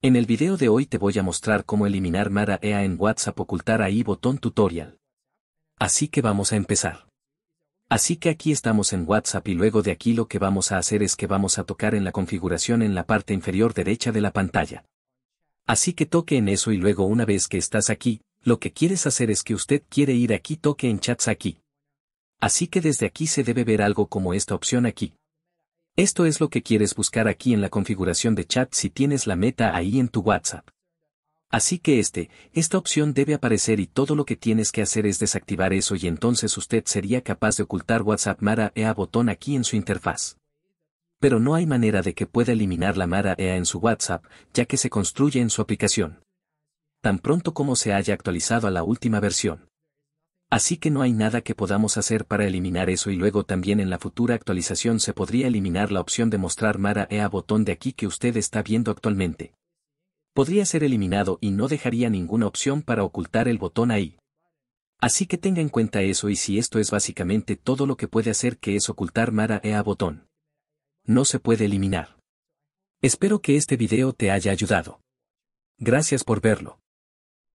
En el video de hoy te voy a mostrar cómo eliminar Mara EA en WhatsApp ocultar ahí botón tutorial. Así que vamos a empezar. Así que aquí estamos en WhatsApp y luego de aquí lo que vamos a hacer es que vamos a tocar en la configuración en la parte inferior derecha de la pantalla. Así que toque en eso y luego una vez que estás aquí, lo que quieres hacer es que usted quiere ir aquí toque en chats aquí. Así que desde aquí se debe ver algo como esta opción aquí. Esto es lo que quieres buscar aquí en la configuración de chat si tienes la meta ahí en tu WhatsApp. Así que este, esta opción debe aparecer y todo lo que tienes que hacer es desactivar eso y entonces usted sería capaz de ocultar WhatsApp Mara EA botón aquí en su interfaz. Pero no hay manera de que pueda eliminar la Mara EA en su WhatsApp, ya que se construye en su aplicación. Tan pronto como se haya actualizado a la última versión. Así que no hay nada que podamos hacer para eliminar eso y luego también en la futura actualización se podría eliminar la opción de mostrar Mara EA botón de aquí que usted está viendo actualmente. Podría ser eliminado y no dejaría ninguna opción para ocultar el botón ahí. Así que tenga en cuenta eso y si esto es básicamente todo lo que puede hacer que es ocultar Mara EA botón. No se puede eliminar. Espero que este video te haya ayudado. Gracias por verlo.